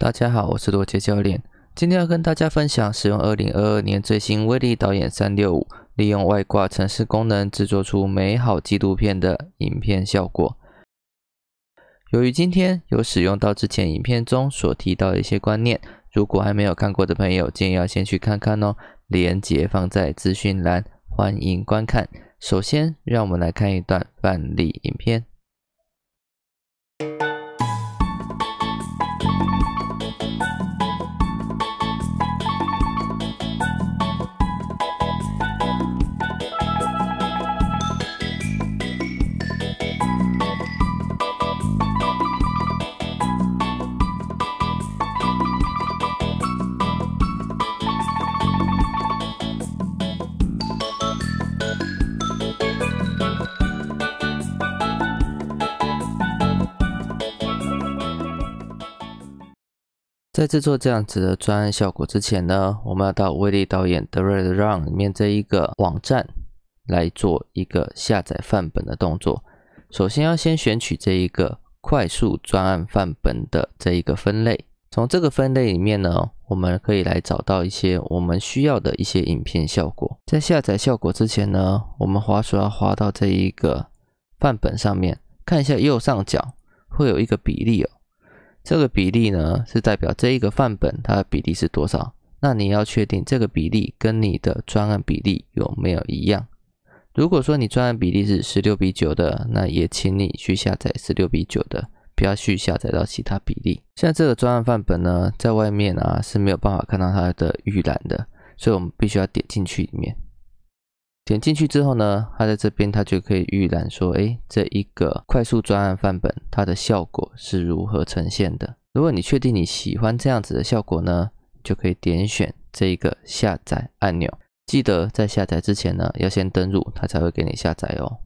大家好，我是罗杰教练。今天要跟大家分享使用2022年最新威力导演三六五，利用外挂城市功能制作出美好纪录片的影片效果。由于今天有使用到之前影片中所提到的一些观念，如果还没有看过的朋友，建议要先去看看哦。链接放在资讯栏，欢迎观看。首先，让我们来看一段范例影片。在制作这样子的专案效果之前呢，我们要到威力导演 The Red Run 里面这一个网站来做一个下载范本的动作。首先要先选取这一个快速专案范本的这一个分类，从这个分类里面呢，我们可以来找到一些我们需要的一些影片效果。在下载效果之前呢，我们滑鼠要滑到这一个范本上面，看一下右上角会有一个比例哦。这个比例呢，是代表这一个范本它的比例是多少？那你要确定这个比例跟你的专案比例有没有一样。如果说你专案比例是十六比九的，那也请你去下载十六比九的，不要去下载到其他比例。像这个专案范本呢，在外面啊是没有办法看到它的预览的，所以我们必须要点进去里面。点进去之后呢，它在这边它就可以预览说，哎，这一个快速专案范本它的效果是如何呈现的。如果你确定你喜欢这样子的效果呢，就可以点选这一个下载按钮。记得在下载之前呢，要先登录，它才会给你下载哦。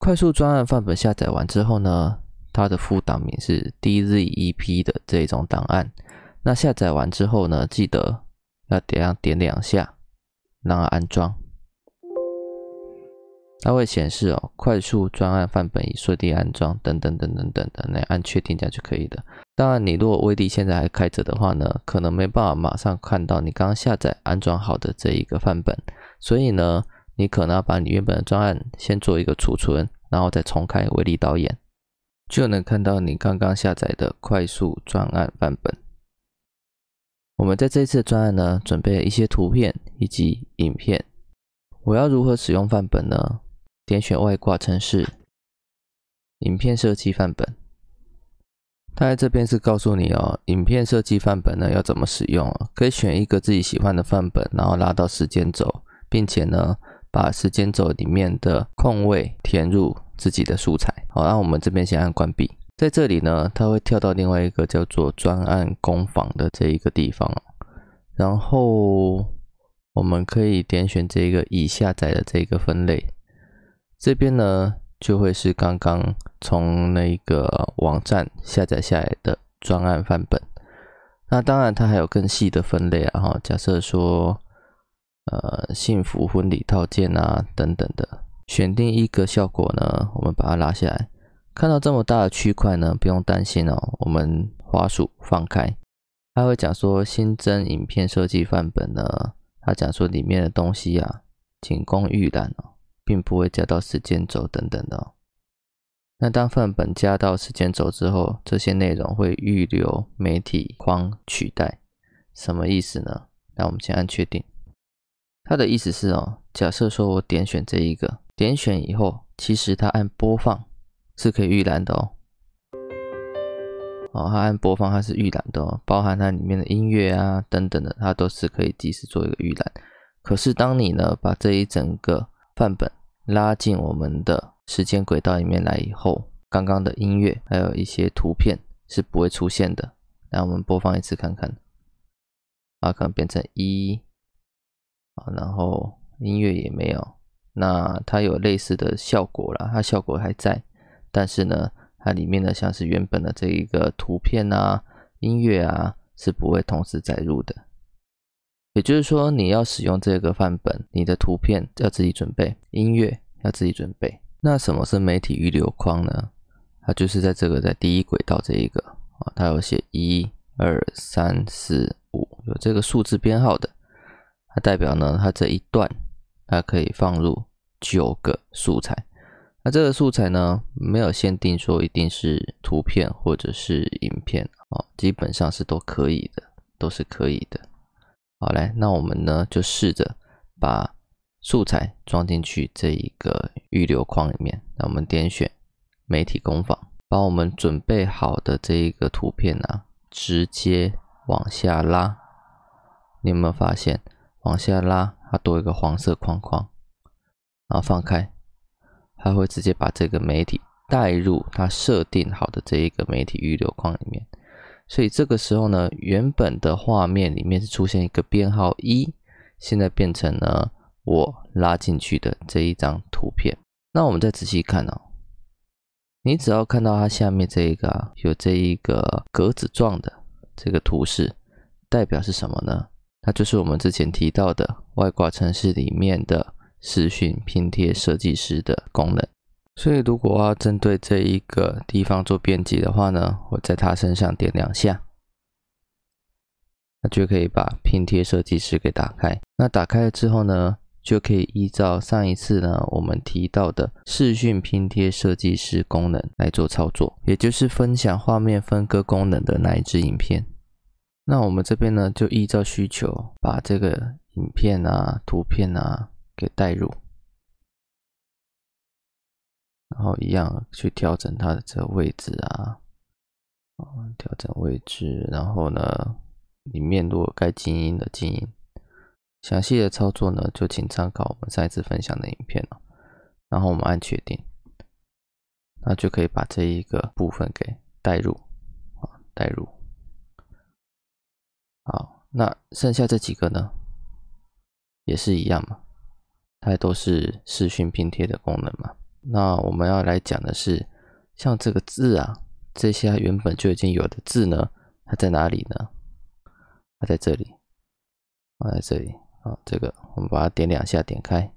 快速专案范本下载完之后呢，它的副档名是 .dzep 的这一种档案。那下载完之后呢，记得要点两点两下，让它安装。它会显示哦，快速专案范本已顺利安装等等等等等等，你按确定键就可以的。当然，你如果微粒现在还开着的话呢，可能没办法马上看到你刚下载安装好的这一个范本，所以呢，你可能要把你原本的专案先做一个储存，然后再重开微利导演，就能看到你刚刚下载的快速专案范本。我们在这次专案呢，准备了一些图片以及影片。我要如何使用范本呢？点选外挂程式，影片设计范本。它在这边是告诉你哦，影片设计范本呢要怎么使用，可以选一个自己喜欢的范本，然后拉到时间轴，并且呢把时间轴里面的空位填入自己的素材。好，那我们这边先按关闭。在这里呢，它会跳到另外一个叫做专案工坊的这一个地方哦。然后我们可以点选这个已下载的这个分类。这边呢就会是刚刚从那个网站下载下来的专案范本。那当然它还有更细的分类啊，哈。假设说，呃，幸福婚礼套件啊，等等的。选定一个效果呢，我们把它拉下来，看到这么大的区块呢，不用担心哦。我们滑鼠放开，它会讲说新增影片设计范本呢，它讲说里面的东西啊，仅供预览哦。并不会加到时间轴等等的。哦。那当范本加到时间轴之后，这些内容会预留媒体框取代，什么意思呢？那我们先按确定。它的意思是哦，假设说我点选这一个点选以后，其实它按播放是可以预览的哦。哦，它按播放它是预览的哦，包含它里面的音乐啊等等的，它都是可以及时做一个预览。可是当你呢把这一整个范本拉进我们的时间轨道里面来以后，刚刚的音乐还有一些图片是不会出现的。那我们播放一次看看，啊，可能变成一，啊，然后音乐也没有。那它有类似的效果了，它效果还在，但是呢，它里面呢像是原本的这一个图片啊、音乐啊是不会同时载入的。也就是说，你要使用这个范本，你的图片要自己准备，音乐要自己准备。那什么是媒体预留框呢？它就是在这个在第一轨道这一个啊，它有写一、二、三、四、五，有这个数字编号的，它代表呢，它这一段它可以放入九个素材。那这个素材呢，没有限定说一定是图片或者是影片啊，基本上是都可以的，都是可以的。好嘞，那我们呢就试着把素材装进去这一个预留框里面。那我们点选媒体工坊，把我们准备好的这一个图片啊，直接往下拉。你有没有发现，往下拉它多一个黄色框框，然后放开，它会直接把这个媒体带入它设定好的这一个媒体预留框里面。所以这个时候呢，原本的画面里面是出现一个编号一，现在变成了我拉进去的这一张图片。那我们再仔细看哦，你只要看到它下面这一个啊、有这一个格子状的这个图示，代表是什么呢？那就是我们之前提到的外挂程序里面的视训拼贴设计师的功能。所以，如果要针对这一个地方做编辑的话呢，我在它身上点两下，那就可以把拼贴设计师给打开。那打开了之后呢，就可以依照上一次呢我们提到的视讯拼贴设计师功能来做操作，也就是分享画面分割功能的那一支影片。那我们这边呢，就依照需求把这个影片啊、图片啊给带入。然后一样去调整它的这个位置啊，啊，调整位置。然后呢，里面如果该静音的静音，详细的操作呢，就请参考我们上一次分享的影片了。然后我们按确定，那就可以把这一个部分给带入啊，带入。好，那剩下这几个呢，也是一样嘛，它都是视讯拼贴的功能嘛。那我们要来讲的是，像这个字啊，这些原本就已经有的字呢，它在哪里呢？它在这里，放在这里啊。这个我们把它点两下，点开，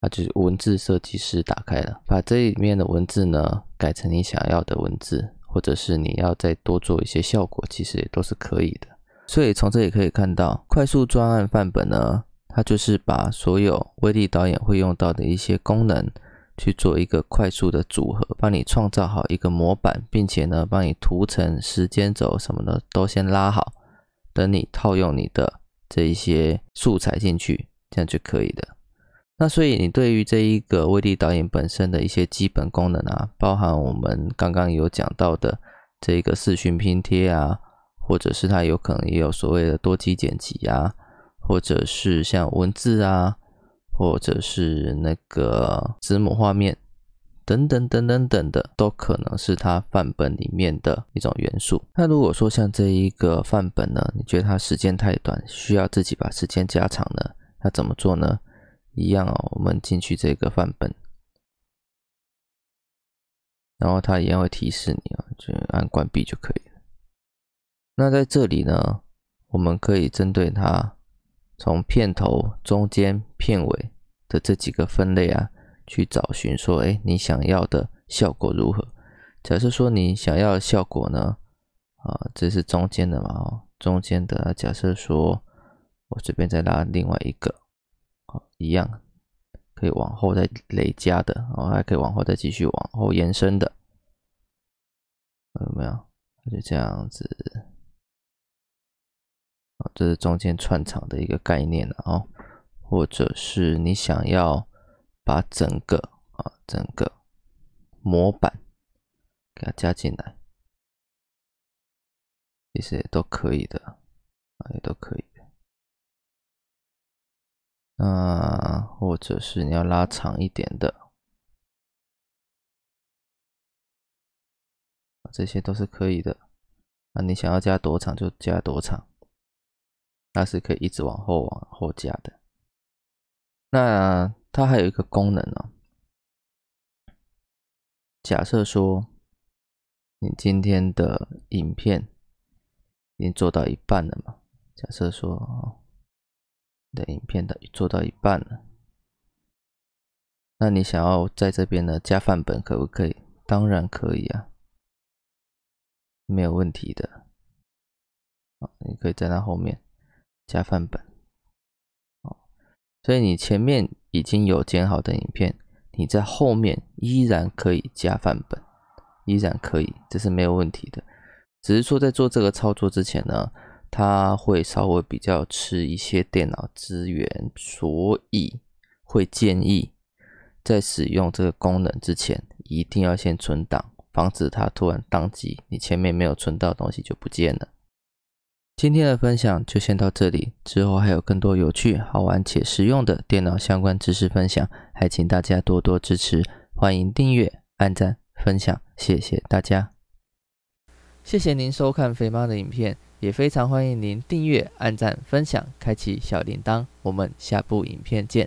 啊，就是文字设计师打开了，把这里面的文字呢改成你想要的文字，或者是你要再多做一些效果，其实也都是可以的。所以从这里可以看到，快速专案范本呢，它就是把所有威力导演会用到的一些功能。去做一个快速的组合，帮你创造好一个模板，并且呢，帮你图层、时间轴什么的都先拉好，等你套用你的这一些素材进去，这样就可以的。那所以你对于这一个威力导演本身的一些基本功能啊，包含我们刚刚有讲到的这个视讯拼贴啊，或者是它有可能也有所谓的多机剪辑啊，或者是像文字啊。或者是那个子母画面等等等等等的，都可能是它范本里面的一种元素。那如果说像这一个范本呢，你觉得它时间太短，需要自己把时间加长呢？那怎么做呢？一样啊，我们进去这个范本，然后它一样会提示你啊，就按关闭就可以了。那在这里呢，我们可以针对它。从片头、中间、片尾的这几个分类啊，去找寻说，哎，你想要的效果如何？假设说你想要的效果呢？啊，这是中间的嘛？哦，中间的。假设说，我随便再拉另外一个，啊，一样，可以往后再累加的，啊，还可以往后再继续往后延伸的，有没有？就这样子。啊，这是中间串场的一个概念了哦，或者是你想要把整个啊整个模板给它加进来，其实也都可以的啊，也都可以的。那或者是你要拉长一点的这些都是可以的。啊，你想要加多长就加多长。它是可以一直往后往后加的。那它还有一个功能呢，假设说你今天的影片已经做到一半了嘛？假设说你的影片的做到一半了，那你想要在这边呢加范本可不可以？当然可以啊，没有问题的啊，你可以在那后面。加范本哦，所以你前面已经有剪好的影片，你在后面依然可以加范本，依然可以，这是没有问题的。只是说在做这个操作之前呢，它会稍微比较吃一些电脑资源，所以会建议在使用这个功能之前，一定要先存档，防止它突然宕机，你前面没有存到东西就不见了。今天的分享就先到这里，之后还有更多有趣、好玩且实用的电脑相关知识分享，还请大家多多支持，欢迎订阅、按赞、分享，谢谢大家！谢谢您收看肥妈的影片，也非常欢迎您订阅、按赞、分享，开启小铃铛，我们下部影片见！